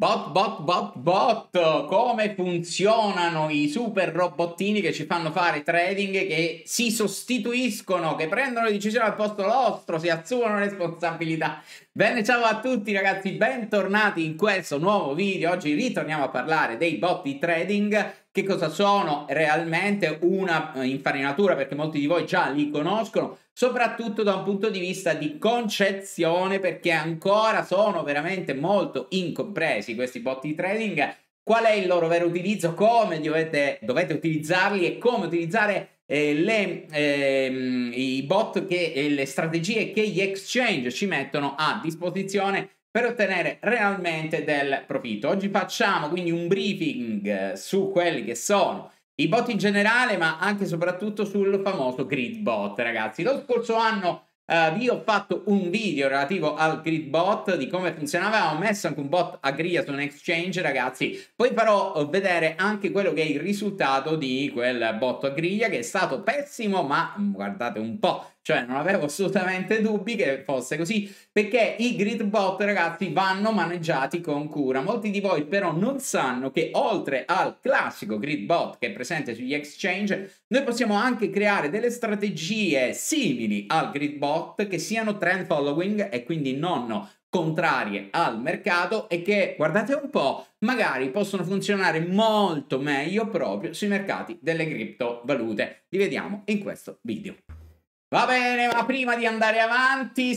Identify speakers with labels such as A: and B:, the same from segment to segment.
A: Bot, bot, bot, bot, come funzionano i super robottini che ci fanno fare trading, che si sostituiscono, che prendono le decisioni al posto nostro, si assumono responsabilità. Bene, ciao a tutti ragazzi, bentornati in questo nuovo video. Oggi ritorniamo a parlare dei bot di trading che cosa sono realmente una eh, infarinatura perché molti di voi già li conoscono, soprattutto da un punto di vista di concezione perché ancora sono veramente molto incompresi questi bot di trading. Qual è il loro vero utilizzo, come dovete, dovete utilizzarli e come utilizzare eh, le, eh, i bot e eh, le strategie che gli exchange ci mettono a disposizione per ottenere realmente del profitto. Oggi facciamo quindi un briefing su quelli che sono i bot in generale, ma anche e soprattutto sul famoso grid bot, ragazzi. Lo scorso anno Uh, vi ho fatto un video relativo al grid bot di come funzionava. Ho messo anche un bot a griglia su un exchange, ragazzi. Poi farò vedere anche quello che è il risultato di quel bot a griglia che è stato pessimo, ma guardate un po' Cioè, non avevo assolutamente dubbi che fosse così, perché i grid bot, ragazzi, vanno maneggiati con cura. Molti di voi però non sanno che oltre al classico grid bot che è presente sugli exchange, noi possiamo anche creare delle strategie simili al grid bot che siano trend following e quindi non contrarie al mercato e che, guardate un po', magari possono funzionare molto meglio proprio sui mercati delle criptovalute. Li vediamo in questo video. Va bene, ma prima di andare avanti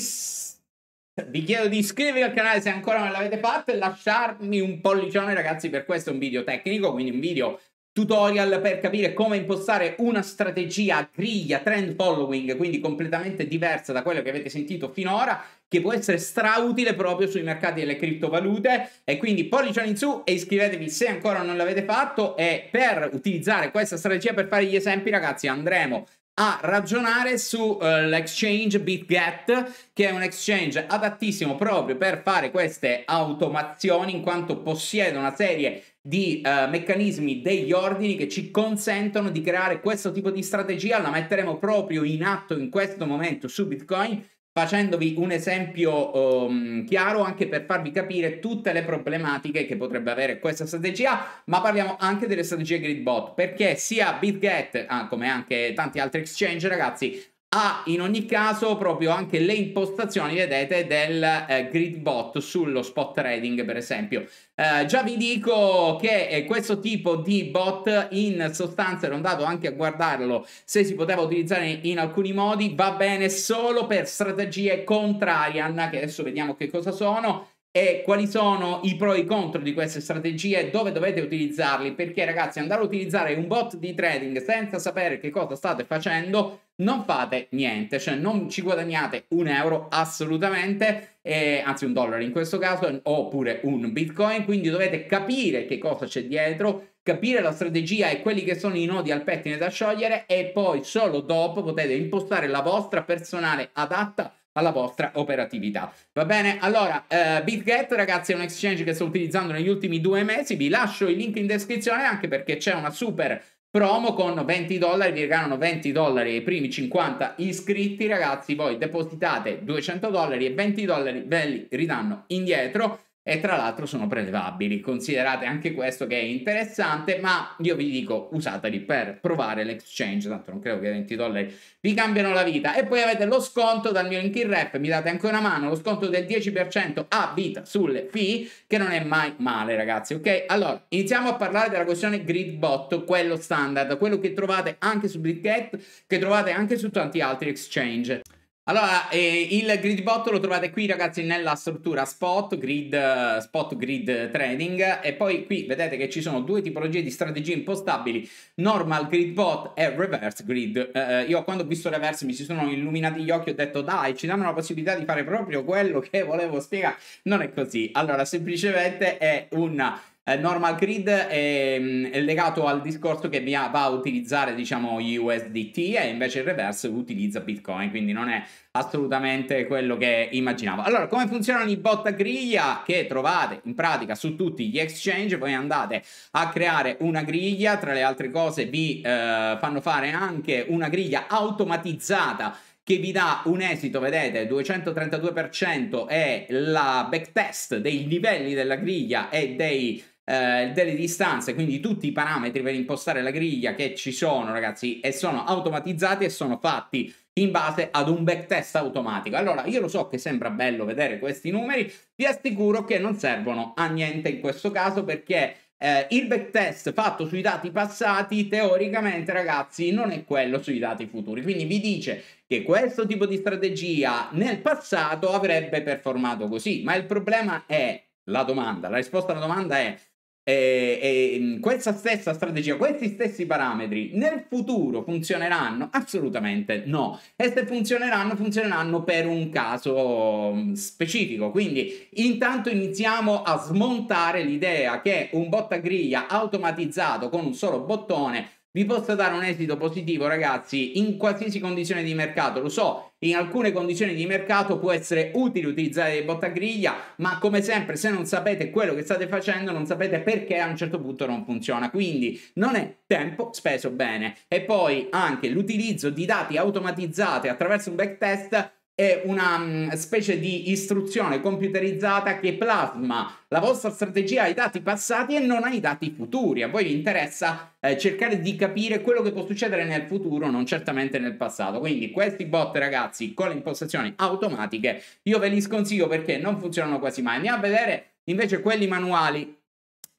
A: vi chiedo di iscrivervi al canale se ancora non l'avete fatto e lasciarmi un pollicione ragazzi per questo è un video tecnico, quindi un video tutorial per capire come impostare una strategia griglia trend following, quindi completamente diversa da quello che avete sentito finora, che può essere strautile proprio sui mercati delle criptovalute e quindi pollicione in su e iscrivetevi se ancora non l'avete fatto e per utilizzare questa strategia per fare gli esempi ragazzi andremo a ragionare sull'exchange eh, uh, BitGet, che è un exchange adattissimo proprio per fare queste automazioni, in quanto possiede una serie di uh, meccanismi degli ordini che ci consentono di creare questo tipo di strategia. La metteremo proprio in atto in questo momento su Bitcoin facendovi un esempio um, chiaro anche per farvi capire tutte le problematiche che potrebbe avere questa strategia, ma parliamo anche delle strategie grid bot, perché sia BitGet ah, come anche tanti altri exchange, ragazzi, ha in ogni caso proprio anche le impostazioni, vedete, del eh, grid bot sullo spot trading, per esempio. Eh, già vi dico che eh, questo tipo di bot in sostanza ero andato anche a guardarlo se si poteva utilizzare in, in alcuni modi, va bene solo per strategie contrarian, che adesso vediamo che cosa sono e quali sono i pro e i contro di queste strategie, dove dovete utilizzarli, perché ragazzi andare a utilizzare un bot di trading senza sapere che cosa state facendo, non fate niente, cioè non ci guadagnate un euro assolutamente, eh, anzi un dollaro in questo caso, oppure un bitcoin, quindi dovete capire che cosa c'è dietro, capire la strategia e quelli che sono i nodi al pettine da sciogliere e poi solo dopo potete impostare la vostra personale adatta alla vostra operatività. Va bene? Allora, eh, BitGet ragazzi è un exchange che sto utilizzando negli ultimi due mesi, vi lascio il link in descrizione anche perché c'è una super promo con 20 dollari, vi regalano 20 dollari ai primi 50 iscritti ragazzi, voi depositate 200 dollari e 20 dollari ve li ridanno indietro e tra l'altro sono prelevabili. Considerate anche questo che è interessante, ma io vi dico usateli per provare l'exchange, tanto non credo che 20 dollari vi cambiano la vita. E poi avete lo sconto dal mio link in rap, mi date anche una mano, lo sconto del 10% a vita sulle fee, che non è mai male ragazzi, ok? Allora, iniziamo a parlare della questione grid bot, quello standard, quello che trovate anche su BitGet, che trovate anche su tanti altri exchange. Allora, eh, il grid bot lo trovate qui ragazzi nella struttura spot, grid, spot grid trading e poi qui vedete che ci sono due tipologie di strategie impostabili, normal grid bot e reverse grid. Eh, eh io quando ho visto reverse mi si sono illuminati gli occhi ho detto dai ci danno la possibilità di fare proprio quello che volevo spiegare. Non è così, allora semplicemente è una eh, normal grid è, mm, è, legato al discorso che va a utilizzare diciamo gli USDT e invece il reverse utilizza Bitcoin, quindi non è assolutamente quello che immaginavo. Allora, come funzionano i bot a griglia che trovate in pratica su tutti gli exchange? Voi andate a creare una griglia, tra le altre cose vi eh, fanno fare anche una griglia automatizzata che vi dà un esito, vedete, 232% è la backtest dei livelli della griglia e dei eh, delle distanze, quindi tutti i parametri per impostare la griglia che ci sono, ragazzi, e sono automatizzati e sono fatti in base ad un backtest automatico. Allora, io lo so che sembra bello vedere questi numeri, vi assicuro che non servono a niente in questo caso perché eh, il backtest fatto sui dati passati, teoricamente, ragazzi, non è quello sui dati futuri. Quindi vi dice che questo tipo di strategia nel passato avrebbe performato così, ma il problema è la domanda, la risposta alla domanda è e, e, mm, questa stessa strategia, questi stessi parametri nel futuro funzioneranno? Assolutamente no. E se funzioneranno, funzioneranno per un caso mm, specifico. Quindi intanto iniziamo a smontare l'idea che un botta griglia automatizzato con un solo bottone vi possa dare un esito positivo, ragazzi, in qualsiasi condizione di mercato. Lo so, in alcune condizioni di mercato può essere utile utilizzare dei botte griglia, ma come sempre, se non sapete quello che state facendo, non sapete perché a un certo punto non funziona. Quindi non è tempo speso bene. E poi anche l'utilizzo di dati automatizzati attraverso un backtest è una mm, specie di istruzione computerizzata che plasma la vostra strategia ai dati passati e non ai dati futuri. A voi vi interessa eh, cercare di capire quello che può succedere nel futuro, non certamente nel passato. Quindi questi bot, ragazzi, con le impostazioni automatiche, io ve li sconsiglio perché non funzionano quasi mai. Andiamo a vedere invece quelli manuali.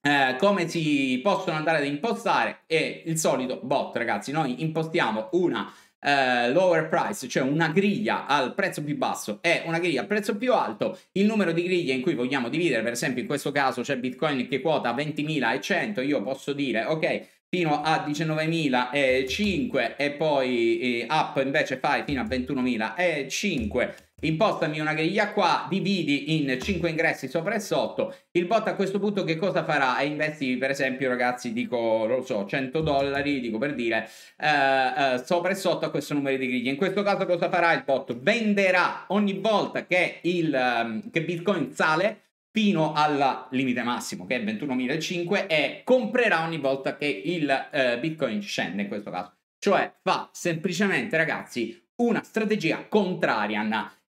A: Eh, come si possono andare ad impostare e il solito bot ragazzi noi impostiamo una eh, lower price, cioè una griglia al prezzo più basso e una griglia al prezzo più alto, il numero di griglie in cui vogliamo dividere, per esempio in questo caso c'è Bitcoin che quota 20.100, io posso dire ok, fino a 19.005 e poi eh, up invece fai fino a 21.005 impostami una griglia qua, dividi in 5 ingressi sopra e sotto, il bot a questo punto che cosa farà? E investi per esempio ragazzi, dico, non lo so, 100 dollari, dico per dire, eh, eh, sopra e sotto a questo numero di griglie. In questo caso cosa farà il bot? Venderà ogni volta che, il, ehm, che Bitcoin sale, fino al limite massimo che è 21.005 e comprerà ogni volta che il eh, Bitcoin scende in questo caso. Cioè fa semplicemente ragazzi una strategia contraria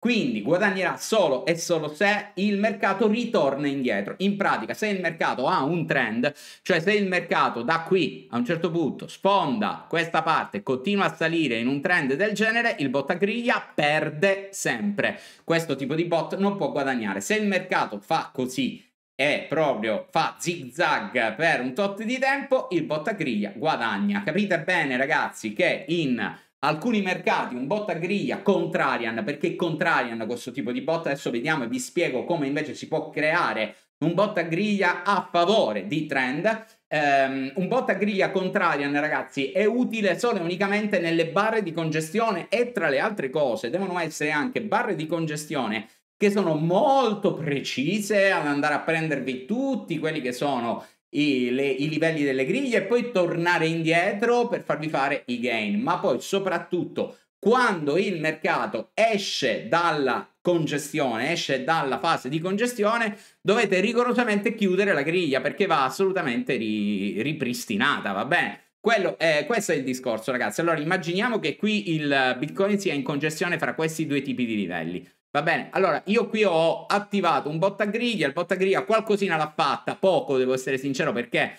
A: quindi guadagnerà solo e solo se il mercato ritorna indietro. In pratica, se il mercato ha un trend, cioè se il mercato da qui a un certo punto sfonda questa parte, e continua a salire in un trend del genere, il bot a griglia perde sempre. Questo tipo di bot non può guadagnare. Se il mercato fa così e proprio fa zig zag per un tot di tempo, il bot a griglia guadagna. Capite bene ragazzi che in alcuni mercati, un bot a griglia, contrarian, perché contrarian questo tipo di bot, Adesso vediamo e vi spiego come invece si può creare un bot a griglia a favore di trend. Um, un a griglia contrarian, ragazzi, è utile solo e unicamente nelle barre di congestione e tra le altre cose devono essere anche barre di congestione che sono molto precise ad andare a prendervi tutti quelli che sono i, le, i, livelli delle griglie e poi tornare indietro per farvi fare i gain. Ma poi soprattutto quando il mercato esce dalla congestione, esce dalla fase di congestione, dovete rigorosamente chiudere la griglia perché va assolutamente ri, ripristinata, va bene? Quello, eh, questo è il discorso, ragazzi. Allora, immaginiamo che qui il Bitcoin sia in congestione fra questi due tipi di livelli. Va bene, allora io qui ho attivato un botta griglia, il botta griglia qualcosina l'ha fatta, poco devo essere sincero perché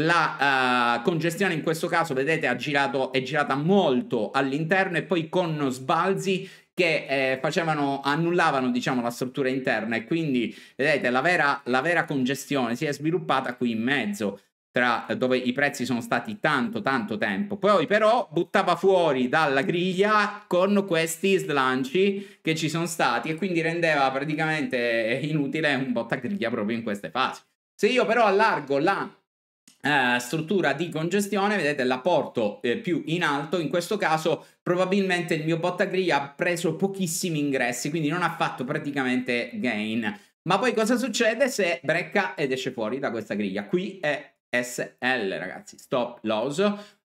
A: la uh, congestione in questo caso, vedete, girato, è girata molto all'interno e poi con sbalzi che eh, facevano, annullavano diciamo la struttura interna e quindi vedete la vera, la vera congestione si è sviluppata qui in mezzo tra, eh, dove i prezzi sono stati tanto tanto tempo poi però buttava fuori dalla griglia con questi slanci che ci sono stati e quindi rendeva praticamente eh, inutile un botta griglia proprio in queste fasi se io però allargo la Uh, struttura di congestione, vedete la porto eh, più in alto, in questo caso probabilmente il mio botta griglia ha preso pochissimi ingressi, quindi non ha fatto praticamente gain. Ma poi cosa succede se brecca ed esce fuori da questa griglia? Qui è SL ragazzi, stop loss,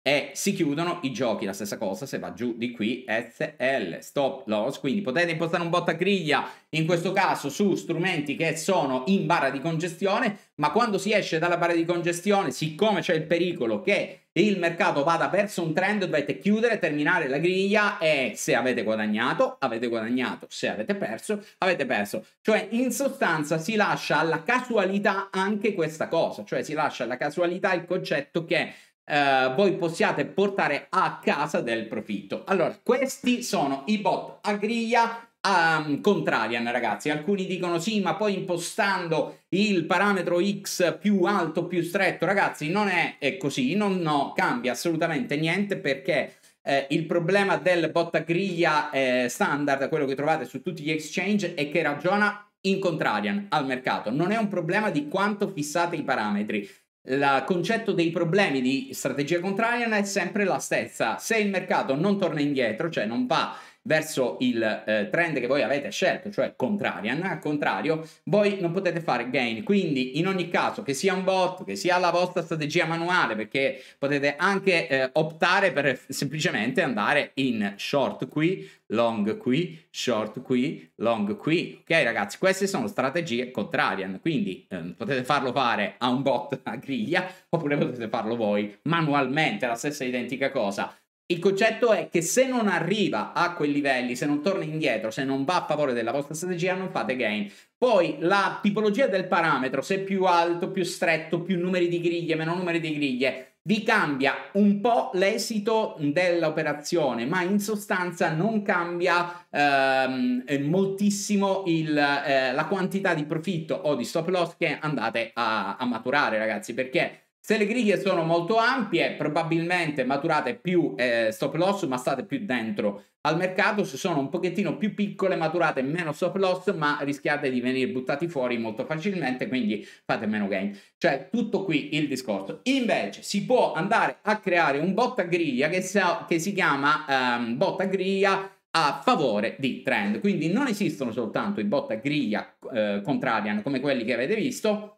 A: e si chiudono i giochi, la stessa cosa se va giù di qui, SL, stop loss, quindi potete impostare un bot a griglia, in questo caso su strumenti che sono in barra di congestione, ma quando si esce dalla barra di congestione, siccome c'è il pericolo che il mercato vada verso un trend, dovete chiudere, terminare la griglia e se avete guadagnato, avete guadagnato, se avete perso, avete perso. Cioè, in sostanza si lascia alla casualità anche questa cosa, cioè si lascia alla casualità il concetto che eh, voi possiate portare a casa del profitto. Allora, questi sono i bot a griglia um, contrarian ragazzi alcuni dicono sì ma poi impostando il parametro x più alto più stretto ragazzi non è, è così non no, cambia assolutamente niente perché eh, il problema del bot a griglia eh, standard quello che trovate su tutti gli exchange è che ragiona in contrarian al mercato non è un problema di quanto fissate i parametri il concetto dei problemi di strategia contraria è sempre la stessa. Se il mercato non torna indietro, cioè non va verso il eh, trend che voi avete scelto, cioè contrarian, al contrario voi non potete fare gain, quindi in ogni caso che sia un bot, che sia la vostra strategia manuale, perché potete anche eh, optare per semplicemente andare in short qui, long qui, short qui, long qui, ok ragazzi, queste sono strategie contrarian, quindi eh, potete farlo fare a un bot a griglia oppure potete farlo voi manualmente, la stessa identica cosa, il concetto è che se non arriva a quei livelli, se non torna indietro, se non va a favore della vostra strategia, non fate gain. Poi la tipologia del parametro, se più alto, più stretto, più numeri di griglie, meno numeri di griglie, vi cambia un po' l'esito dell'operazione, ma in sostanza non cambia ehm, eh, moltissimo il, eh, la quantità di profitto o di stop loss che andate a, a maturare, ragazzi, perché se le griglie sono molto ampie, probabilmente maturate più eh, stop loss, ma state più dentro al mercato. Se sono un pochettino più piccole, maturate meno stop loss, ma rischiate di venire buttati fuori molto facilmente, quindi fate meno gain. Cioè, tutto qui il discorso. Invece, si può andare a creare un botta griglia che, sa, che si chiama ehm, botta griglia a favore di trend. Quindi non esistono soltanto i botta griglia eh, contrarian come quelli che avete visto,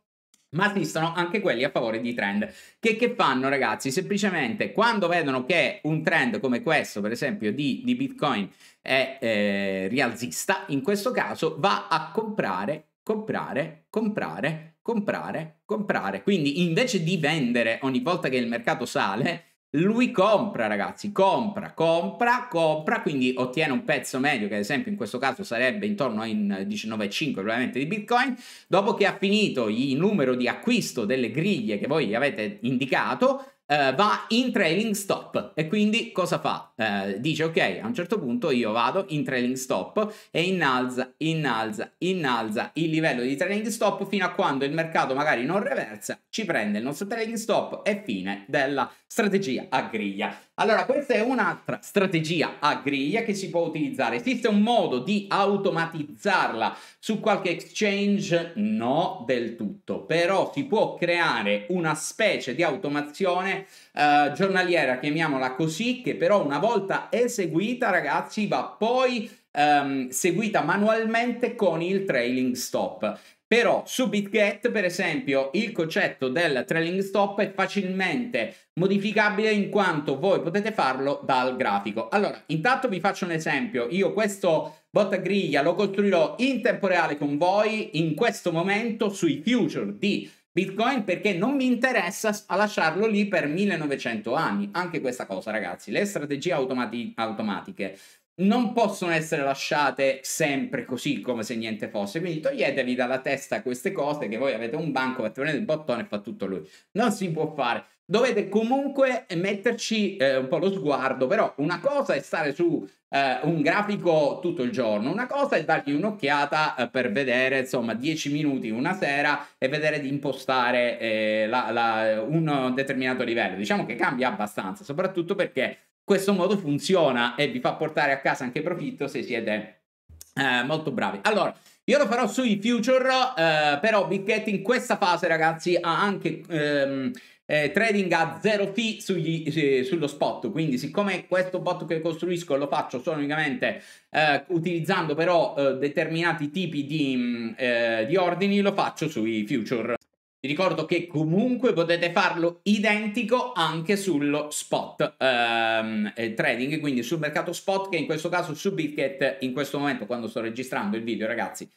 A: ma esistono anche quelli a favore di trend che, che fanno ragazzi semplicemente quando vedono che un trend come questo per esempio di, di bitcoin è eh, rialzista in questo caso va a comprare comprare comprare comprare comprare quindi invece di vendere ogni volta che il mercato sale lui compra, ragazzi, compra, compra, compra, quindi ottiene un pezzo medio che ad esempio in questo caso sarebbe intorno ai 19,5 probabilmente di Bitcoin. Dopo che ha finito il numero di acquisto delle griglie che voi gli avete indicato, eh, va in trailing stop e quindi cosa fa? Eh, dice ok a un certo punto io vado in trailing stop e innalza, innalza, innalza il livello di trailing stop fino a quando il mercato magari non reversa, ci prende il nostro trailing stop e fine della strategia a griglia. Allora, questa è un'altra strategia a griglia che si può utilizzare. Esiste un modo di automatizzarla su qualche exchange? No, del tutto. Però si può creare una specie di automazione eh, giornaliera, chiamiamola così, che però una volta eseguita, ragazzi, va poi Um, seguita manualmente con il trailing stop. Però su BitGet, per esempio, il concetto del trailing stop è facilmente modificabile in quanto voi potete farlo dal grafico. Allora, intanto vi faccio un esempio. Io questo botta griglia lo costruirò in tempo reale con voi in questo momento sui future di Bitcoin perché non mi interessa lasciarlo lì per 1900 anni. Anche questa cosa, ragazzi, le strategie automati- automatiche non possono essere lasciate sempre così come se niente fosse. Quindi toglietevi dalla testa queste cose che voi avete un banco, premete il bottone e fa tutto lui. Non si può fare. Dovete comunque metterci eh, un po' lo sguardo, però una cosa è stare su eh, un grafico tutto il giorno, una cosa è dargli un'occhiata eh, per vedere, insomma, 10 minuti una sera e vedere di impostare eh, la, la, un determinato livello. Diciamo che cambia abbastanza, soprattutto perché questo modo funziona e vi fa portare a casa anche profitto se siete eh, molto bravi. Allora, io lo farò sui future, eh, però Bitget in questa fase ragazzi ha anche... Ehm, eh, trading a zero fee sugli, eh, sullo spot quindi siccome questo bot che costruisco lo faccio solo unicamente eh, utilizzando però eh, determinati tipi di, mm, eh, di ordini lo faccio sui future vi ricordo che comunque potete farlo identico anche sullo spot ehm, eh, trading, quindi sul mercato spot che in questo caso su Bitget in questo momento quando sto registrando il video ragazzi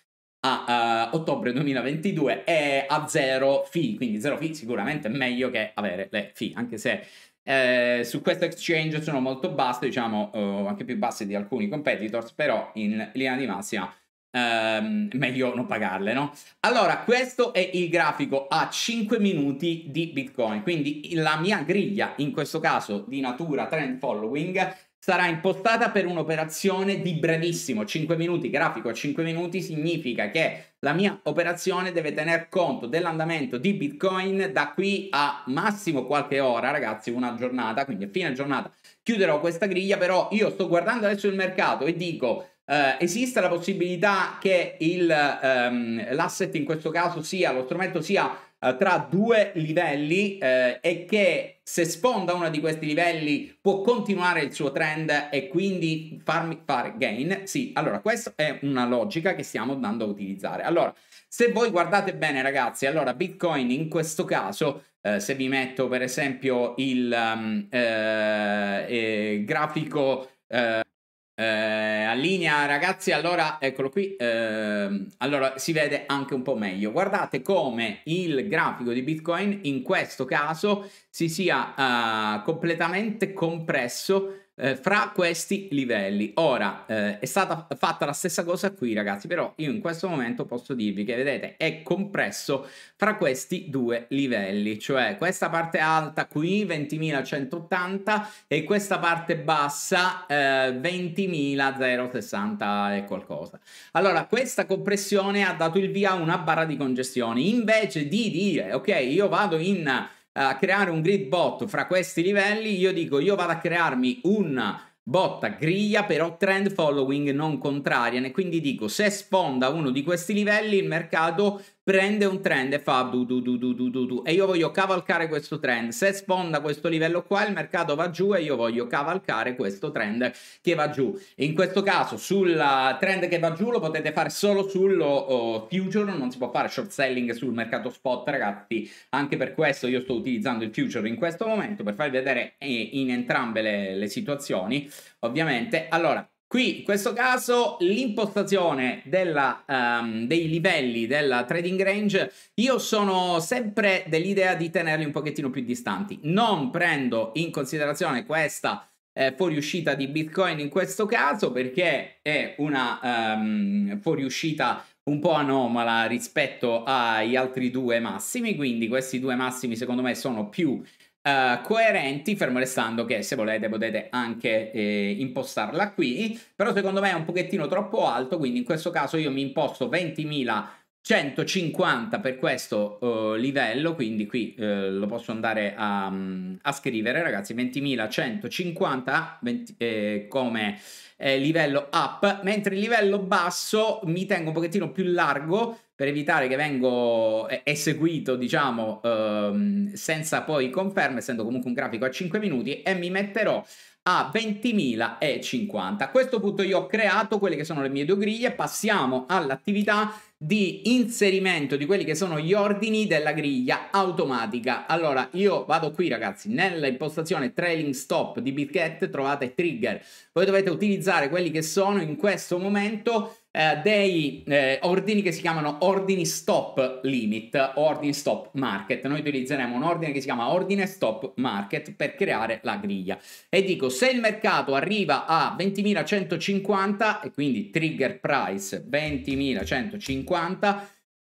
A: a uh, ottobre 2022 è a zero fee, quindi zero fee sicuramente è meglio che avere le fee, anche se eh, su questo exchange sono molto basse, diciamo eh, anche più basse di alcuni competitors, però in linea di massima ehm, meglio non pagarle, no? Allora, questo è il grafico a 5 minuti di Bitcoin, quindi la mia griglia, in questo caso di natura trend following, sarà impostata per un'operazione di brevissimo 5 minuti, grafico a 5 minuti significa che la mia operazione deve tener conto dell'andamento di Bitcoin da qui a massimo qualche ora, ragazzi, una giornata, quindi a fine giornata chiuderò questa griglia, però io sto guardando adesso il mercato e dico eh, esiste la possibilità che il, ehm, l'asset in questo caso sia, lo strumento sia eh, tra due livelli eh, e che se sfonda uno di questi livelli può continuare il suo trend e quindi farmi fare gain? Sì, allora questa è una logica che stiamo andando a utilizzare. Allora, se voi guardate bene ragazzi, allora Bitcoin in questo caso Uh, se vi metto per esempio il um, uh, eh, grafico uh, eh, allinea ragazzi, allora eccolo qui, eh, allora si vede anche un po' meglio. Guardate come il grafico di Bitcoin in questo caso si sia uh, completamente compresso eh, fra questi livelli. Ora, eh, è stata fatta la stessa cosa qui, ragazzi, però io in questo momento posso dirvi che, vedete, è compresso fra questi due livelli, cioè questa parte alta qui, 20.180, e questa parte bassa, eh, 20.060 e qualcosa. Allora, questa compressione ha dato il via a una barra di congestione. Invece di dire, ok, io vado in a creare un grid bot fra questi livelli, io dico io vado a crearmi una botta griglia però trend following non contrarian e quindi dico se sfonda uno di questi livelli il mercato prende un trend e fa du du du du du du du e io voglio cavalcare questo trend. Se sfonda questo livello qua, il mercato va giù e io voglio cavalcare questo trend che va giù. In questo caso sul trend che va giù lo potete fare solo sullo oh, future, non si può fare short selling sul mercato spot, ragazzi. Anche per questo io sto utilizzando il future in questo momento per farvi vedere eh, in entrambe le, le situazioni, ovviamente. Allora, Qui in questo caso l'impostazione um, dei livelli della trading range, io sono sempre dell'idea di tenerli un pochettino più distanti. Non prendo in considerazione questa eh, fuoriuscita di Bitcoin in questo caso perché è una um, fuoriuscita un po' anomala rispetto agli altri due massimi, quindi questi due massimi secondo me sono più Uh, coerenti, fermo restando che se volete potete anche eh, impostarla qui, però secondo me è un pochettino troppo alto, quindi in questo caso io mi imposto 20.000 150 per questo uh, livello, quindi qui uh, lo posso andare a, um, a scrivere ragazzi, 20.150 20, eh, come eh, livello up, mentre il livello basso mi tengo un pochettino più largo per evitare che vengo eh, eseguito, diciamo, ehm, senza poi conferme, essendo comunque un grafico a 5 minuti, e mi metterò a 20.050. A questo punto io ho creato quelle che sono le mie due griglie, passiamo all'attività di inserimento di quelli che sono gli ordini della griglia automatica. Allora, io vado qui ragazzi, nella impostazione trailing stop di BitGet trovate trigger. Voi dovete utilizzare quelli che sono in questo momento eh, dei eh, ordini che si chiamano ordini stop limit, ordini stop market. Noi utilizzeremo un ordine che si chiama ordine stop market per creare la griglia. E dico, se il mercato arriva a 20.150 e quindi trigger price 20.150,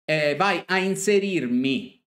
A: eh, vai a inserirmi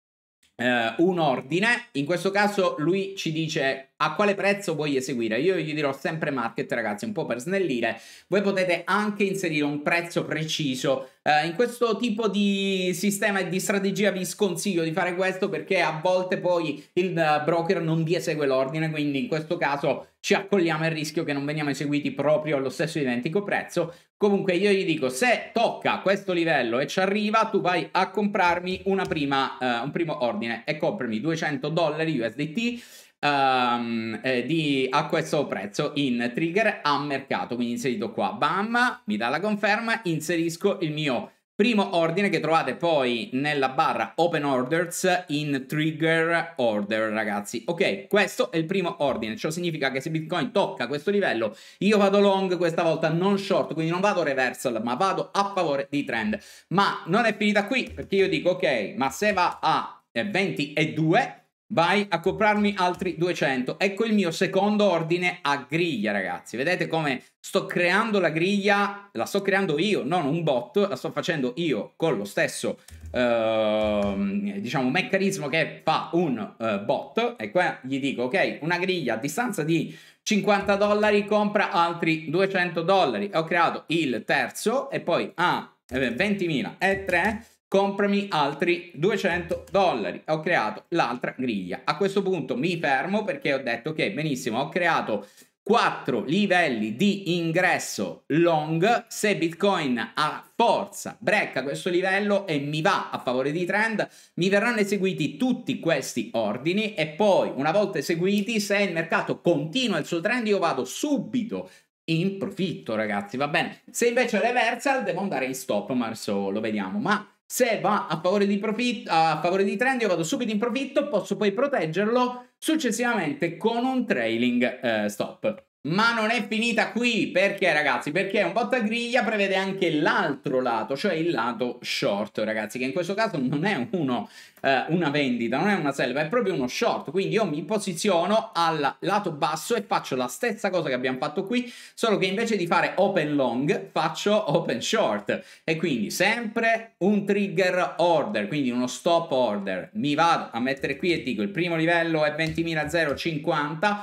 A: eh, un ordine. In questo caso lui ci dice a quale prezzo vuoi eseguire. Io gli dirò sempre market, ragazzi, un po' per snellire. Voi potete anche inserire un prezzo preciso. Eh, in questo tipo di sistema e di strategia vi sconsiglio di fare questo perché a volte poi il eh, broker non vi esegue l'ordine, quindi in questo caso ci accogliamo il rischio che non veniamo eseguiti proprio allo stesso identico prezzo. Comunque io gli dico, se tocca questo livello e ci arriva, tu vai a comprarmi prima, eh, un primo ordine e comprami 200 dollari USDT um, eh, di a questo prezzo in trigger a mercato, quindi inserito qua, bam, mi dà la conferma, inserisco il mio primo ordine che trovate poi nella barra open orders in trigger order ragazzi ok questo è il primo ordine ciò significa che se bitcoin tocca questo livello io vado long questa volta non short quindi non vado reversal ma vado a favore di trend ma non è finita qui perché io dico ok ma se va a 20 eh, e 2 vai a comprarmi altri 200. Ecco il mio secondo ordine a griglia, ragazzi. Vedete come sto creando la griglia, la sto creando io, non un bot, la sto facendo io con lo stesso, eh, diciamo, meccanismo che fa un eh, bot. E qua gli dico, ok, una griglia a distanza di 50 dollari compra altri 200 dollari. Ho creato il terzo e poi a ah, 20.003 eh, comprami altri 200 dollari. Ho creato l'altra griglia. A questo punto mi fermo perché ho detto che benissimo, ho creato quattro livelli di ingresso long. Se Bitcoin ha forza, brecca questo livello e mi va a favore di trend, mi verranno eseguiti tutti questi ordini e poi una volta eseguiti, se il mercato continua il suo trend, io vado subito in profitto, ragazzi, va bene. Se invece è reversal, devo andare in stop, ma adesso lo vediamo. Ma se va a favore di, profit- a favore di trend, io vado subito in profitto, posso poi proteggerlo successivamente con un trailing eh, stop. Ma non è finita qui, perché ragazzi? Perché un botta griglia prevede anche l'altro lato, cioè il lato short, ragazzi, che in questo caso non è uno, eh, una vendita, non è una selva, è proprio uno short, quindi io mi posiziono al lato basso e faccio la stessa cosa che abbiamo fatto qui, solo che invece di fare open long faccio open short e quindi sempre un trigger order, quindi uno stop order, mi vado a mettere qui e dico il primo livello è 20.050,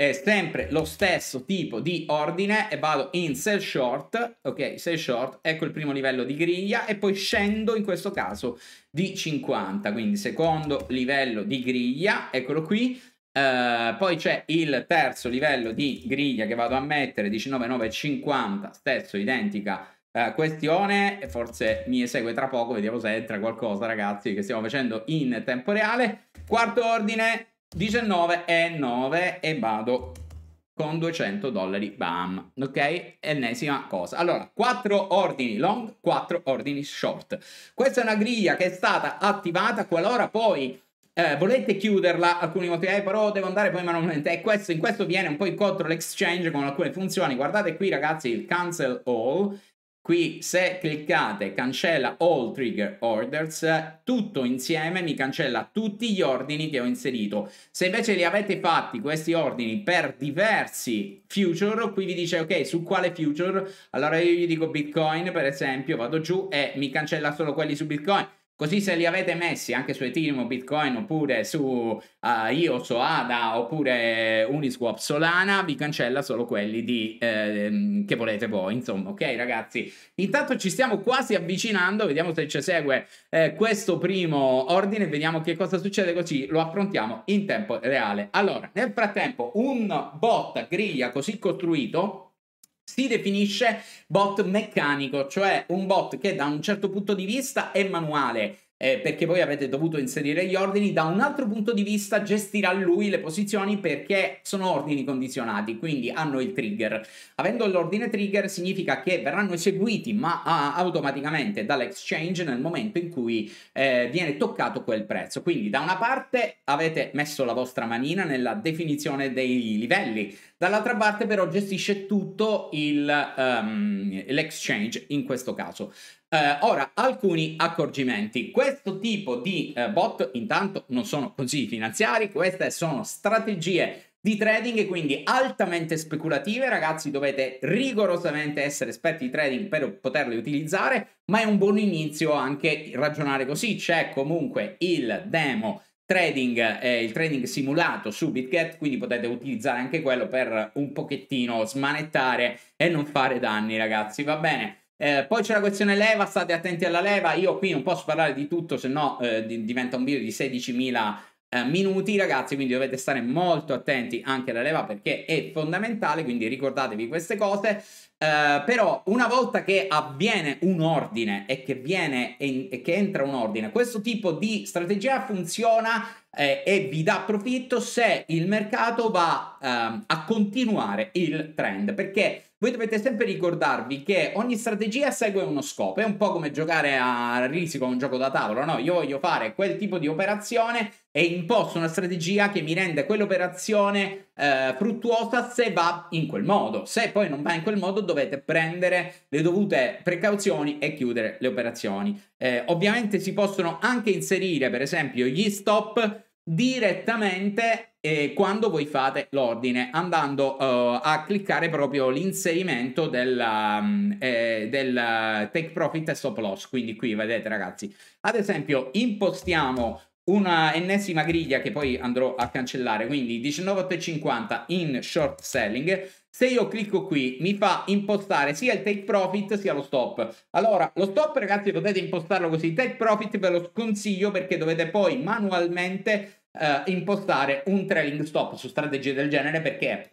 A: è sempre lo stesso tipo di ordine e vado in sell short, ok, sell short, ecco il primo livello di griglia e poi scendo in questo caso di 50, quindi secondo livello di griglia, eccolo qui, Uh, poi c'è il terzo livello di griglia che vado a mettere 19,950, stesso identica uh, questione, forse mi esegue tra poco, vediamo se entra qualcosa ragazzi che stiamo facendo in tempo reale. Quarto ordine, 19,9 e vado con 200 dollari, bam, ok? Ennesima cosa. Allora, 4 ordini long, 4 ordini short. Questa è una griglia che è stata attivata qualora poi eh, volete chiuderla, alcuni motivi, eh, però devo andare poi manualmente, e questo, in questo viene un po' incontro l'exchange con alcune funzioni. Guardate qui ragazzi, il cancel all, Qui se cliccate cancella all trigger orders, tutto insieme mi cancella tutti gli ordini che ho inserito. Se invece li avete fatti questi ordini per diversi future, qui vi dice ok su quale future, allora io gli dico bitcoin per esempio, vado giù e mi cancella solo quelli su bitcoin Così se li avete messi anche su Ethereum, Bitcoin oppure su uh, eh, IOS o ADA oppure Uniswap Solana, vi cancella solo quelli di, eh, che volete voi. Insomma, ok ragazzi? Intanto ci stiamo quasi avvicinando, vediamo se ci segue eh, questo primo ordine, vediamo che cosa succede così lo affrontiamo in tempo reale. Allora, nel frattempo un bot griglia così costruito si definisce bot meccanico, cioè un bot che da un certo punto di vista è manuale, eh, perché voi avete dovuto inserire gli ordini, da un altro punto di vista gestirà lui le posizioni perché sono ordini condizionati, quindi hanno il trigger. Avendo l'ordine trigger significa che verranno eseguiti ma ah, automaticamente dall'exchange nel momento in cui eh, viene toccato quel prezzo. Quindi da una parte avete messo la vostra manina nella definizione dei livelli, Dall'altra parte però gestisce tutto il, um, l'exchange in questo caso. Uh, ora, alcuni accorgimenti. Questo tipo di uh, bot intanto non sono consigli finanziari, queste sono strategie di trading quindi altamente speculative ragazzi dovete rigorosamente essere esperti di trading per poterle utilizzare ma è un buon inizio anche ragionare così c'è comunque il demo trading, eh, il trading simulato su BitGet, quindi potete utilizzare anche quello per un pochettino smanettare e non fare danni ragazzi, va bene? Eh, poi c'è la questione leva, state attenti alla leva, io qui non posso parlare di tutto, se no eh, diventa un video di 16.000 eh, minuti ragazzi, quindi dovete stare molto attenti anche alla leva perché è fondamentale, quindi ricordatevi queste cose. Eh, però una volta che avviene un ordine e che, viene in, e che entra un ordine, questo tipo di strategia funziona eh, e vi dà profitto se il mercato va uh, a continuare il trend. Perché voi dovete sempre ricordarvi che ogni strategia segue uno scopo, è un po' come giocare a risico un gioco da tavolo, no? Io voglio fare quel tipo di operazione e imposto una strategia che mi rende quell'operazione eh, fruttuosa se va in quel modo. Se poi non va in quel modo dovete prendere le dovute precauzioni e chiudere le operazioni. Eh, ovviamente si possono anche inserire per esempio gli stop direttamente eh, quando voi fate l'ordine andando eh, a cliccare proprio l'inserimento della, mm, eh, del take profit e stop loss quindi qui vedete ragazzi ad esempio impostiamo una ennesima griglia che poi andrò a cancellare, quindi 19,50 in short selling. Se io clicco qui mi fa impostare sia il take profit sia lo stop. Allora, lo stop ragazzi potete impostarlo così, take profit ve lo sconsiglio perché dovete poi manualmente eh, impostare un trailing stop su strategie del genere perché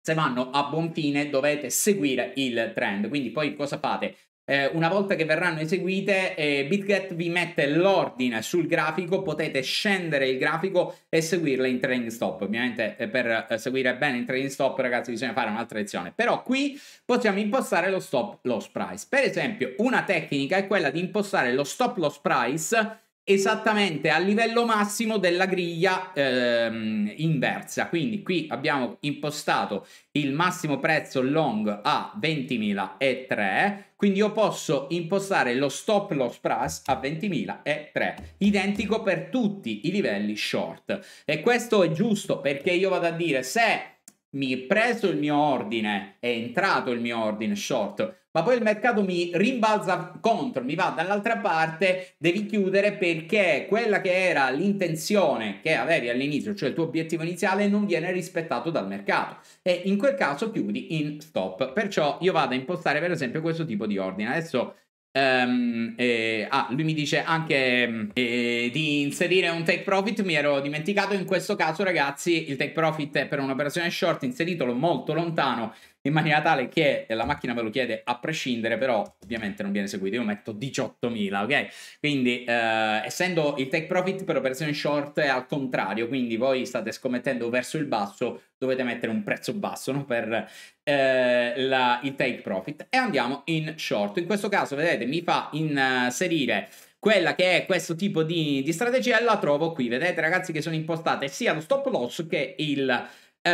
A: se vanno a buon fine dovete seguire il trend. Quindi poi cosa fate? eh, una volta che verranno eseguite, eh, BitGet vi mette l'ordine sul grafico, potete scendere il grafico e seguirle in training stop. Ovviamente eh, per eh, seguire bene in training stop, ragazzi, bisogna fare un'altra lezione. Però qui possiamo impostare lo stop loss price. Per esempio, una tecnica è quella di impostare lo stop loss price esattamente al livello massimo della griglia ehm, inversa. Quindi qui abbiamo impostato il massimo prezzo long a 20.003, quindi io posso impostare lo stop loss price a 20.003, identico per tutti i livelli short. E questo è giusto perché io vado a dire se mi è preso il mio ordine, è entrato il mio ordine short, ma poi il mercato mi rimbalza contro, mi va dall'altra parte, devi chiudere perché quella che era l'intenzione che avevi all'inizio, cioè il tuo obiettivo iniziale, non viene rispettato dal mercato e in quel caso chiudi in stop. Perciò io vado a impostare per esempio questo tipo di ordine. Adesso Um, eh, ah, lui mi dice anche ehm, eh, di inserire un take profit. Mi ero dimenticato. In questo caso, ragazzi, il take profit per un'operazione short inseritolo molto lontano in maniera tale che la macchina ve lo chiede a prescindere, però ovviamente non viene eseguito. Io metto 18.000, ok? Quindi, eh, essendo il take profit per operazioni short è al contrario, quindi voi state scommettendo verso il basso, dovete mettere un prezzo basso no? per eh, la, il take profit. E andiamo in short. In questo caso, vedete, mi fa inserire quella che è questo tipo di, di strategia e la trovo qui. Vedete ragazzi che sono impostate sia lo stop loss che il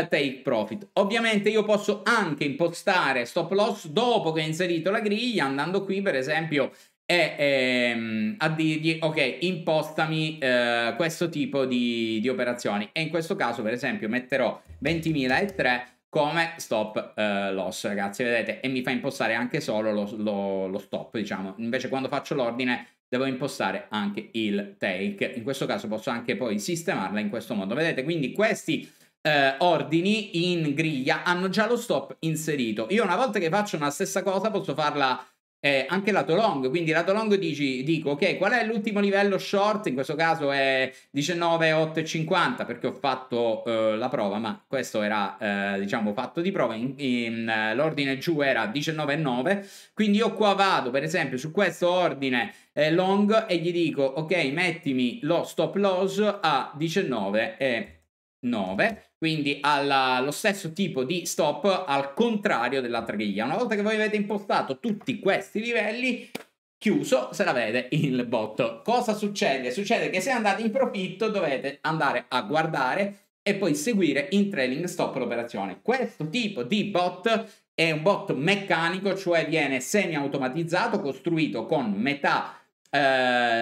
A: take profit. Ovviamente io posso anche impostare stop loss dopo che ho inserito la griglia, andando qui per esempio e, e ehm, a dirgli ok impostami eh, questo tipo di, di, operazioni e in questo caso per esempio metterò 20.003 come stop eh, loss ragazzi vedete e mi fa impostare anche solo lo, lo, lo stop diciamo invece quando faccio l'ordine devo impostare anche il take in questo caso posso anche poi sistemarla in questo modo vedete quindi questi eh, ordini in griglia hanno già lo stop inserito. Io una volta che faccio la stessa cosa posso farla eh, anche lato long, quindi lato long dici, dico ok qual è l'ultimo livello short, in questo caso è 19,850 perché ho fatto eh, la prova, ma questo era eh, diciamo fatto di prova, in, in, eh, l'ordine giù era 19,9, quindi io qua vado per esempio su questo ordine eh, long e gli dico ok mettimi lo stop loss a 19,9 9, quindi alla, lo stesso tipo di stop al contrario della triglia. Una volta che voi avete impostato tutti questi livelli, chiuso se la vede il bot. Cosa succede? Succede che se andate in profitto dovete andare a guardare e poi seguire in trailing stop l'operazione. Questo tipo di bot è un bot meccanico, cioè viene semi-automatizzato, costruito con metà eh,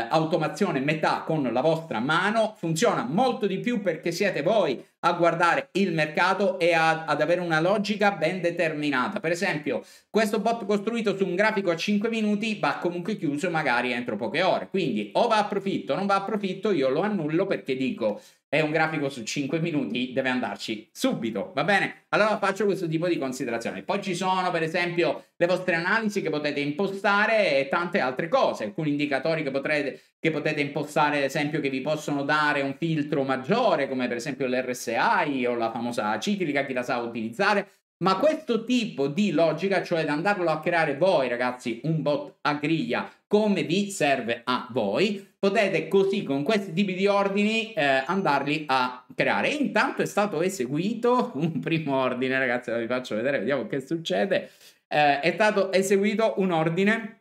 A: automazione metà con la vostra mano funziona molto di più perché siete voi a guardare il mercato e a, ad avere una logica ben determinata. Per esempio, questo bot costruito su un grafico a 5 minuti va comunque chiuso magari entro poche ore. Quindi o va a profitto o non va a profitto, io lo annullo perché dico è un grafico su 5 minuti, deve andarci subito, va bene? Allora faccio questo tipo di considerazioni. Poi ci sono per esempio le vostre analisi che potete impostare e tante altre cose, alcuni indicatori che, potrete, che potete impostare, ad esempio, che vi possono dare un filtro maggiore, come per esempio l'RSI o la famosa ciclica, chi la sa utilizzare, ma questo tipo di logica, cioè di andarlo a creare voi ragazzi, un bot a griglia, come vi serve a voi, potete così con questi tipi di ordini eh, andarli a creare. Intanto è stato eseguito un primo ordine, ragazzi, vi faccio vedere, vediamo che succede. Eh, è stato eseguito un ordine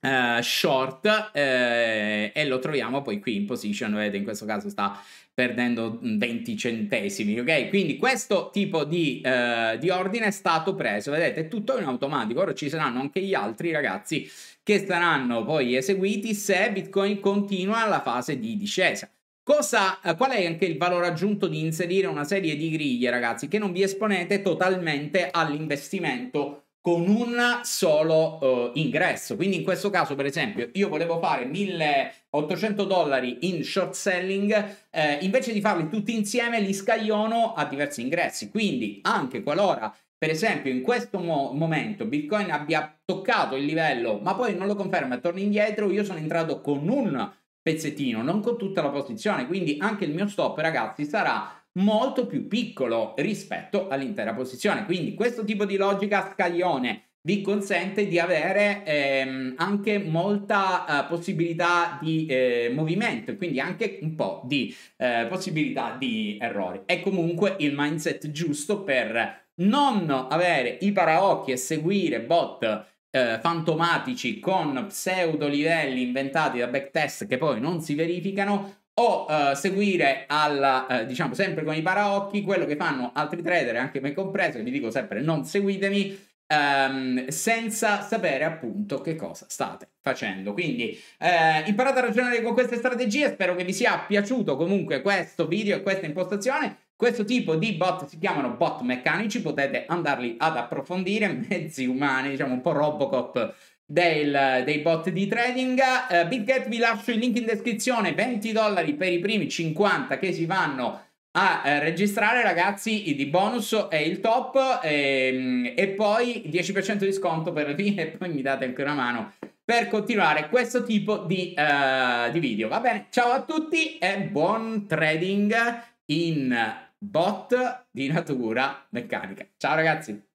A: eh, short eh, e lo troviamo poi qui in position, vedete in questo caso sta perdendo 20 mm, centesimi, ok? Quindi questo tipo di, eh, di ordine è stato preso, vedete, è tutto in automatico, ora ci saranno anche gli altri ragazzi che saranno poi eseguiti se Bitcoin continua la fase di discesa. Cosa, eh, qual è anche il valore aggiunto di inserire una serie di griglie, ragazzi, che non vi esponete totalmente all'investimento con un solo uh, ingresso. Quindi in questo caso, per esempio, io volevo fare 1800 dollari in short selling, eh, invece di farli tutti insieme li scagliono a diversi ingressi. Quindi anche qualora, per esempio, in questo mo- momento Bitcoin abbia toccato il livello, ma poi non lo conferma e torna indietro, io sono entrato con un pezzettino, non con tutta la posizione. Quindi anche il mio stop, ragazzi, sarà molto più piccolo rispetto all'intera posizione. Quindi questo tipo di logica scaglione vi consente di avere ehm, anche molta eh, possibilità di eh, movimento, quindi anche un po' di eh, possibilità di errori. È comunque il mindset giusto per non avere i paraocchi e seguire bot eh, fantomatici con pseudo livelli inventati da backtest che poi non si verificano, o uh, seguire alla, uh, eh, diciamo sempre con i paraocchi quello che fanno altri trader, anche me compreso, che vi dico sempre non seguitemi, um, senza sapere appunto che cosa state facendo. Quindi uh, imparate a ragionare con queste strategie, spero che vi sia piaciuto comunque questo video e questa impostazione. Questo tipo di bot si chiamano bot meccanici, potete andarli ad approfondire, mezzi umani, diciamo un po' Robocop del, dei bot di trading. Uh, eh, BitGet vi lascio il link in descrizione, 20 dollari per i primi 50 che si vanno a eh, registrare ragazzi di bonus è il top ehm, e poi 10% di sconto per la fine e poi mi date anche una mano per continuare questo tipo di, uh, di video va bene ciao a tutti e buon trading in bot di natura meccanica ciao ragazzi